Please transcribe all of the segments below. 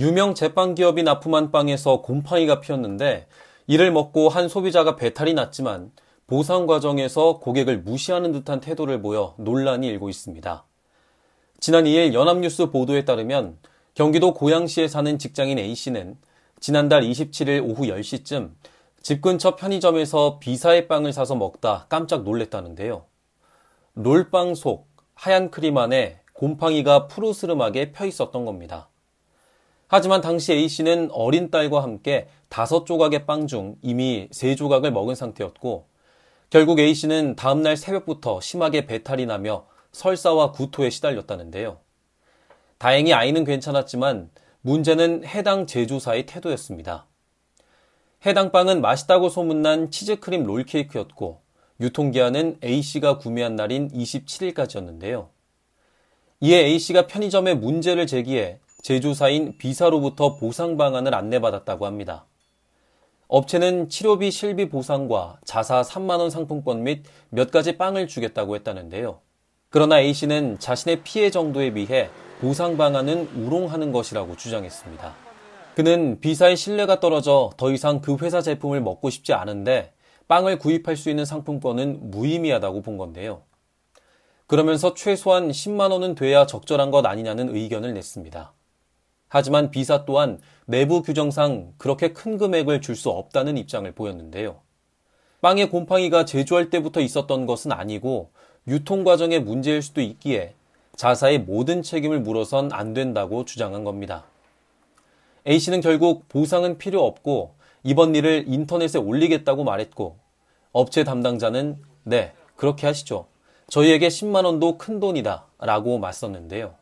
유명 제빵 기업이 납품한 빵에서 곰팡이가 피었는데 이를 먹고 한 소비자가 배탈이 났지만 보상 과정에서 고객을 무시하는 듯한 태도를 보여 논란이 일고 있습니다. 지난 2일 연합뉴스 보도에 따르면 경기도 고양시에 사는 직장인 A씨는 지난달 27일 오후 10시쯤 집 근처 편의점에서 비사의 빵을 사서 먹다 깜짝 놀랬다는데요. 롤빵 속 하얀 크림 안에 곰팡이가 푸르스름하게 펴 있었던 겁니다. 하지만 당시 A씨는 어린 딸과 함께 다섯 조각의 빵 중 이미 세 조각을 먹은 상태였고 결국 A씨는 다음날 새벽부터 심하게 배탈이 나며 설사와 구토에 시달렸다는데요. 다행히 아이는 괜찮았지만 문제는 해당 제조사의 태도였습니다. 해당 빵은 맛있다고 소문난 치즈크림 롤케이크였고 유통기한은 A씨가 구매한 날인 27일까지였는데요. 이에 A씨가 편의점에 문제를 제기해 제조사인 비사로부터 보상 방안을 안내받았다고 합니다. 업체는 치료비 실비 보상과 자사 3만원 상품권 및 몇 가지 빵을 주겠다고 했다는데요. 그러나 A씨는 자신의 피해 정도에 비해 보상 방안은 우롱하는 것이라고 주장했습니다. 그는 비사의 신뢰가 떨어져 더 이상 그 회사 제품을 먹고 싶지 않은데 빵을 구입할 수 있는 상품권은 무의미하다고 본 건데요. 그러면서 최소한 10만원은 돼야 적절한 것 아니냐는 의견을 냈습니다. 하지만 비사 또한 내부 규정상 그렇게 큰 금액을 줄 수 없다는 입장을 보였는데요. 빵에 곰팡이가 제조할 때부터 있었던 것은 아니고 유통 과정의 문제일 수도 있기에 자사의 모든 책임을 물어선 안 된다고 주장한 겁니다. A씨는 결국 보상은 필요 없고 이번 일을 인터넷에 올리겠다고 말했고 업체 담당자는 네, 그렇게 하시죠. 저희에게 10만원도 큰 돈이다 라고 맞섰는데요.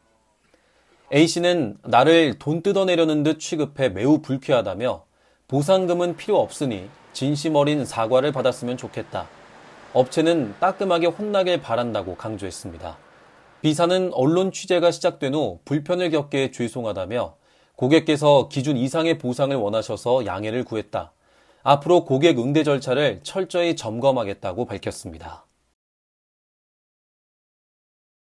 A씨는 나를 돈 뜯어내려는 듯 취급해 매우 불쾌하다며 보상금은 필요 없으니 진심 어린 사과를 받았으면 좋겠다. 업체는 따끔하게 혼나길 바란다고 강조했습니다. B사는 언론 취재가 시작된 후 불편을 겪게 죄송하다며 고객께서 기준 이상의 보상을 원하셔서 양해를 구했다. 앞으로 고객 응대 절차를 철저히 점검하겠다고 밝혔습니다.